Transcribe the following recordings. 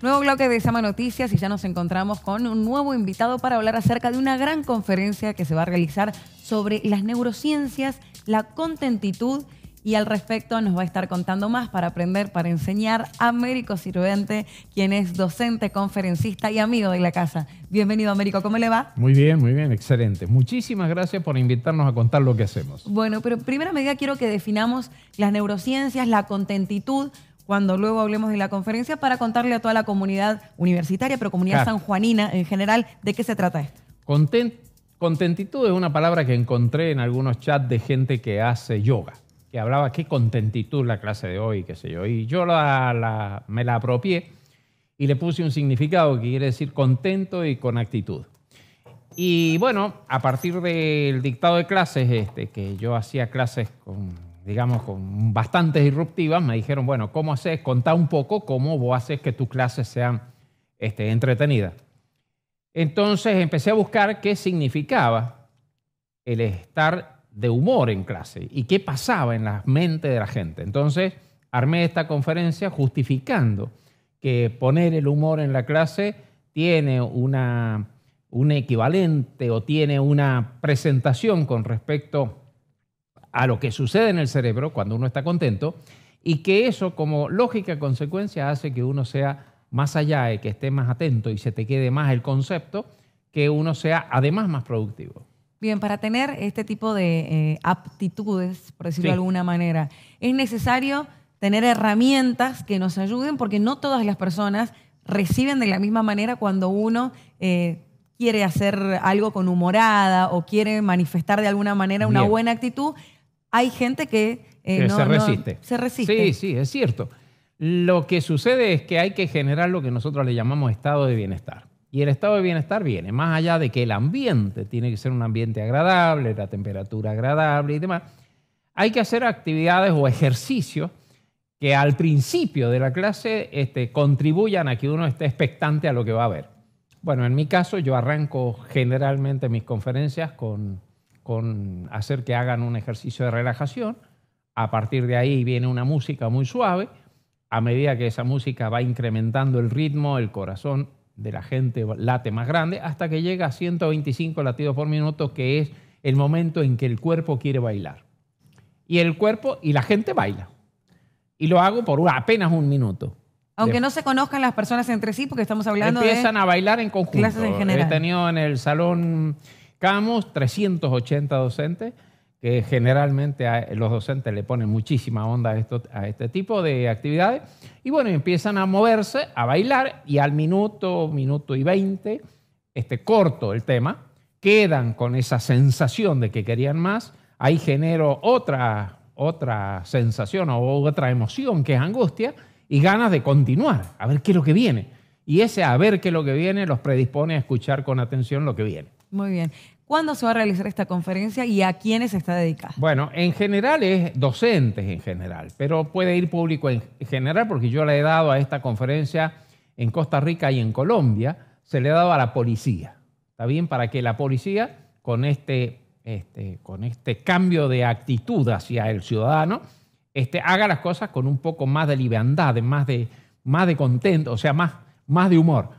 Nuevo bloque de Sama Noticias y ya nos encontramos con un nuevo invitado para hablar acerca de una gran conferencia que se va a realizar sobre las neurociencias, la contentitud y al respecto nos va a estar contando más para aprender, para enseñar Américo Sirvente, quien es docente, conferencista y amigo de la casa. Bienvenido Américo, ¿cómo le va? Muy bien, muy bien, excelente. Muchísimas gracias por invitarnos a contar lo que hacemos. Bueno, pero en primera medida quiero que definamos las neurociencias, la contentitud, cuando luego hablemos de la conferencia para contarle a toda la comunidad universitaria, pero comunidad sanjuanina en general, de qué se trata esto. contentitud es una palabra que encontré en algunos chats de gente que hace yoga, que hablaba qué contentitud la clase de hoy, qué sé yo, y yo la, me la apropié y le puse un significado que quiere decir contento y con actitud. Y bueno, a partir del dictado de clases, este, que yo hacía clases con digamos, con bastante disruptivas, me dijeron, bueno, ¿cómo haces? Contá un poco cómo vos haces que tus clases sean este, entretenidas. Entonces empecé a buscar qué significaba el estar de humor en clase y qué pasaba en la mente de la gente. Entonces armé esta conferencia justificando que poner el humor en la clase tiene una, un equivalente o tiene una presentación con respecto a lo que sucede en el cerebro cuando uno está contento y que eso como lógica consecuencia hace que uno sea más allá y que esté más atento y se te quede más el concepto, que uno sea además más productivo. Bien, para tener este tipo de eh, aptitudes, por decirlo de alguna manera, es necesario tener herramientas que nos ayuden porque no todas las personas reciben de la misma manera cuando uno eh, quiere hacer algo con humorada o quiere manifestar de alguna manera una buena actitud, hay gente que, eh, se resiste. Sí, sí, es cierto. Lo que sucede es que hay que generar lo que nosotros le llamamos estado de bienestar. Y el estado de bienestar viene más allá de que el ambiente tiene que ser un ambiente agradable, la temperatura agradable y demás. Hay que hacer actividades o ejercicios que al principio de la clase este, contribuyan a que uno esté expectante a lo que va a ver. Bueno, en mi caso yo arranco generalmente mis conferencias con con hacer que hagan un ejercicio de relajación. A partir de ahí viene una música muy suave. A medida que esa música va incrementando el ritmo, el corazón de la gente late más grande hasta que llega a 125 latidos por minuto, que es el momento en que el cuerpo quiere bailar. Y el cuerpo y la gente baila. Y lo hago por apenas un minuto. Aunque no se conozcan las personas entre sí, porque estamos hablando Empiezan de. Empiezan a bailar en conjunto. Clases en general. He tenido en el salón Buscamos 380 docentes, que generalmente los docentes le ponen muchísima onda a, esto, a este tipo de actividades. Y bueno, empiezan a moverse, a bailar, y al minuto, minuto y veinte, este, corto el tema, quedan con esa sensación de que querían más. Ahí genero otra, otra sensación o otra emoción que es angustia y ganas de continuar, a ver qué es lo que viene. Y ese a ver qué es lo que viene los predispone a escuchar con atención lo que viene. Muy bien. ¿Cuándo se va a realizar esta conferencia y a quiénes está dedicada? Bueno, en general es docentes en general, pero puede ir público en general porque yo le he dado a esta conferencia en Costa Rica y en Colombia, se le ha dado a la policía. ¿Está bien? Para que la policía, con este, este con este cambio de actitud hacia el ciudadano, este, haga las cosas con un poco más de liviandad, más de, más de contento, o sea, más, más de humor.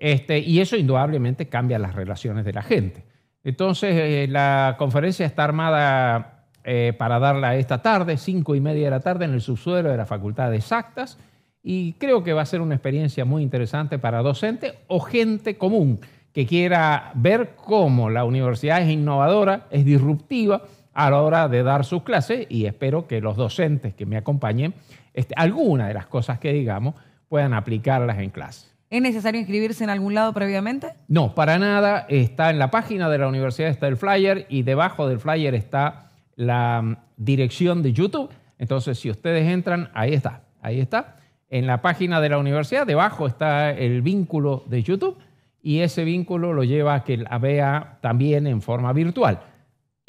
Este, y eso indudablemente cambia las relaciones de la gente. Entonces, eh, la conferencia está armada eh, para darla esta tarde, cinco y media de la tarde, en el subsuelo de la Facultad de Exactas. Y creo que va a ser una experiencia muy interesante para docentes o gente común que quiera ver cómo la universidad es innovadora, es disruptiva a la hora de dar sus clases y espero que los docentes que me acompañen, este, alguna de las cosas que digamos, puedan aplicarlas en clase. ¿Es necesario inscribirse en algún lado previamente? No, para nada. Está en la página de la universidad, está el flyer y debajo del flyer está la mm, dirección de YouTube. Entonces, si ustedes entran, ahí está, ahí está. En la página de la universidad, debajo está el vínculo de YouTube y ese vínculo lo lleva a que la vea también en forma virtual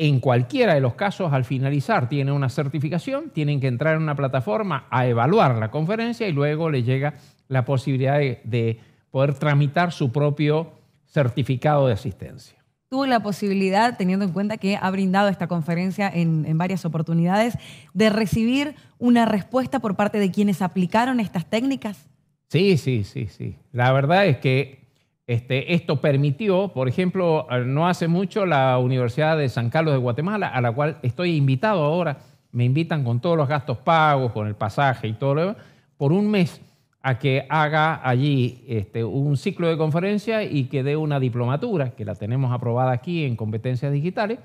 en cualquiera de los casos, al finalizar, tiene una certificación, tienen que entrar en una plataforma a evaluar la conferencia y luego le llega la posibilidad de, poder tramitar su propio certificado de asistencia. Tuvo la posibilidad, teniendo en cuenta que ha brindado esta conferencia en, en varias oportunidades, de recibir una respuesta por parte de quienes aplicaron estas técnicas. Sí, sí, sí, sí. La verdad es que este, esto permitió, por ejemplo, no hace mucho la Universidad de San Carlos de Guatemala, a la cual estoy invitado ahora, me invitan con todos los gastos pagos, con el pasaje y todo lo demás, por un mes a que haga allí este, un ciclo de conferencia y que dé una diplomatura, que la tenemos aprobada aquí en competencias digitales.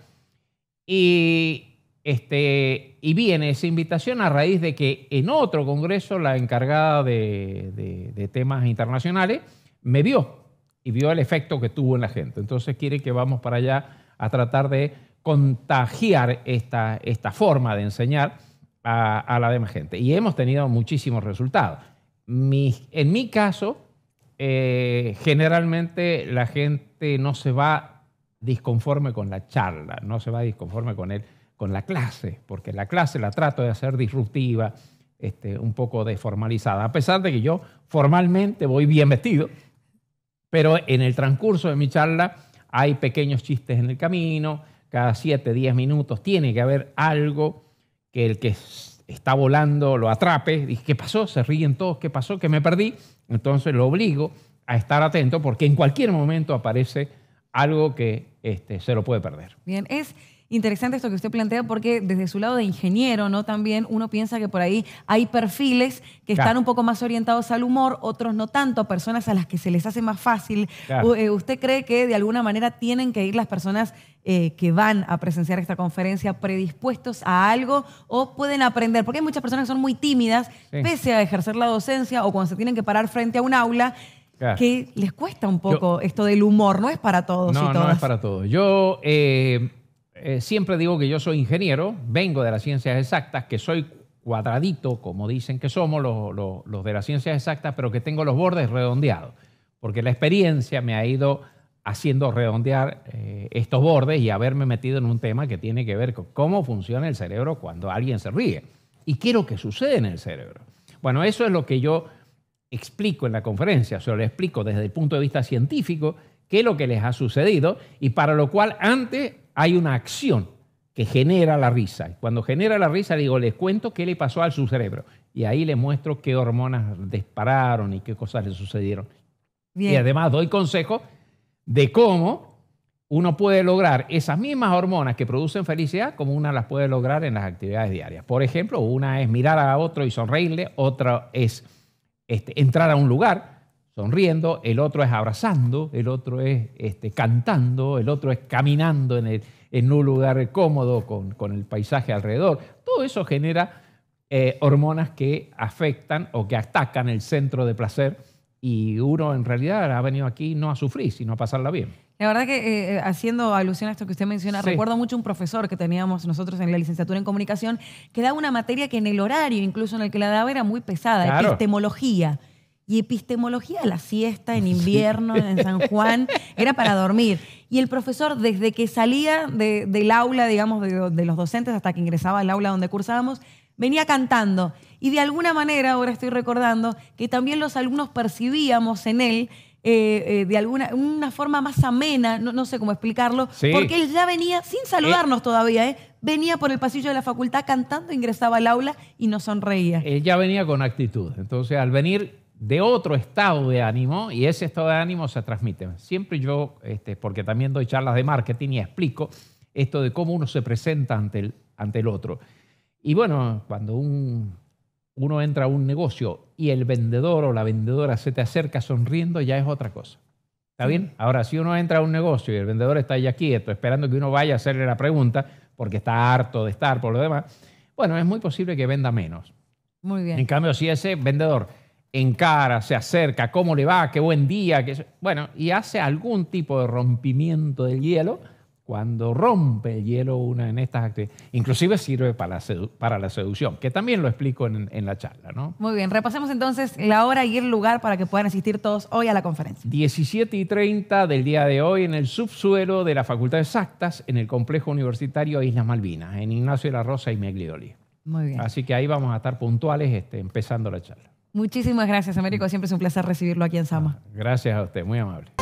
Y, este, y viene esa invitación a raíz de que en otro congreso la encargada de, de temas internacionales me vio y vio el efecto que tuvo en la gente. Entonces quiere que vamos para allá a tratar de contagiar esta, esta forma de enseñar a, la demás gente. Y hemos tenido muchísimos resultados. en mi caso, eh, generalmente la gente no se va disconforme con la charla, no se va disconforme con, el, con la clase, porque la clase la trato de hacer disruptiva, este, un poco desformalizada, a pesar de que yo formalmente voy bien vestido. Pero en el transcurso de mi charla hay pequeños chistes en el camino, cada 7, 10 minutos tiene que haber algo que el que está volando lo atrape. Dice, ¿qué pasó? Se ríen todos, ¿qué pasó? ¿Qué me perdí? Entonces lo obligo a estar atento porque en cualquier momento aparece algo que este, se lo puede perder. Bien, es interesante esto que usted plantea porque desde su lado de ingeniero, ¿no? También uno piensa que por ahí hay perfiles que están un poco más orientados al humor, otros no tanto, personas a las que se les hace más fácil. Eh, ¿Usted cree que de alguna manera tienen que ir las personas eh, que van a presenciar esta conferencia predispuestos a algo o pueden aprender? Porque hay muchas personas que son muy tímidas, pese a ejercer la docencia o cuando se tienen que parar frente a un aula. que les cuesta un poco esto del humor, no es para todos. No, y todas. no es para todos. Yo eh, eh, siempre digo que yo soy ingeniero, vengo de las ciencias exactas, que soy cuadradito, como dicen que somos los, de las ciencias exactas, pero que tengo los bordes redondeados, porque la experiencia me ha ido haciendo redondear eh, estos bordes y haberme metido en un tema que tiene que ver con cómo funciona el cerebro cuando alguien se ríe. Y qué lo que sucede en el cerebro. Bueno, eso es lo que yo explico en la conferencia, o se lo explico desde el punto de vista científico, qué es lo que les ha sucedido y para lo cual antes hay una acción que genera la risa. y Cuando genera la risa, digo, les cuento qué le pasó a su cerebro. Y ahí les muestro qué hormonas dispararon y qué cosas le sucedieron. Y además doy consejo de cómo uno puede lograr esas mismas hormonas que producen felicidad, como una las puede lograr en las actividades diarias. Por ejemplo, una es mirar a otro y sonreírle, otra es este, entrar a un lugar, sonriendo, el otro es abrazando, el otro es este, cantando, el otro es caminando en, el, en un lugar cómodo con, el paisaje alrededor. Todo eso genera eh, hormonas que afectan o que atacan el centro de placer y uno en realidad ha venido aquí no a sufrir, sino a pasarla bien. La verdad que eh, eh, haciendo alusión a esto que usted menciona, recuerdo mucho un profesor que teníamos nosotros en la licenciatura en comunicación que daba una materia que en el horario, incluso en el que la daba, era muy pesada, claro. epistemología. Y epistemología la siesta en invierno en San Juan era para dormir. Y el profesor, desde que salía del aula, digamos, de, los docentes hasta que ingresaba al aula donde cursábamos, venía cantando. Y de alguna manera, ahora estoy recordando, que también los alumnos percibíamos en él eh, eh, de alguna una forma más amena, no, sé cómo explicarlo, porque él ya venía, sin saludarnos eh. todavía, venía por el pasillo de la facultad cantando, ingresaba al aula y nos sonreía. Él ya venía con actitud. Entonces, al venir de otro estado de ánimo y ese estado de ánimo se transmite. Siempre yo, este, porque también doy charlas de marketing y explico esto de cómo uno se presenta ante el, ante el otro. Y bueno, cuando un, uno entra a un negocio y el vendedor o la vendedora se te acerca sonriendo, ya es otra cosa. ¿Está bien? Ahora, si uno entra a un negocio y el vendedor está ya quieto, esperando que uno vaya a hacerle la pregunta, porque está harto de estar por lo demás, bueno, es muy posible que venda menos. Muy bien. En cambio, si ese vendedor encara, se acerca, cómo le va, qué buen día, bueno, y hace algún tipo de rompimiento del hielo. Cuando rompe el hielo una en estas actividades, inclusive sirve para la, seducción, que también lo explico en, la charla. ¿no? Muy bien, repasemos entonces la hora y el lugar para que puedan asistir todos hoy a la conferencia. 17 y 30 del día de hoy en el subsuelo de la Facultad de Exactas, en el Complejo Universitario Islas Malvinas, en Ignacio de la Rosa y Meglioli. Muy bien. Así que ahí vamos a estar puntuales este, empezando la charla. Muchísimas gracias, Américo. Siempre es un placer recibirlo aquí en Sama. Gracias a usted, muy amable.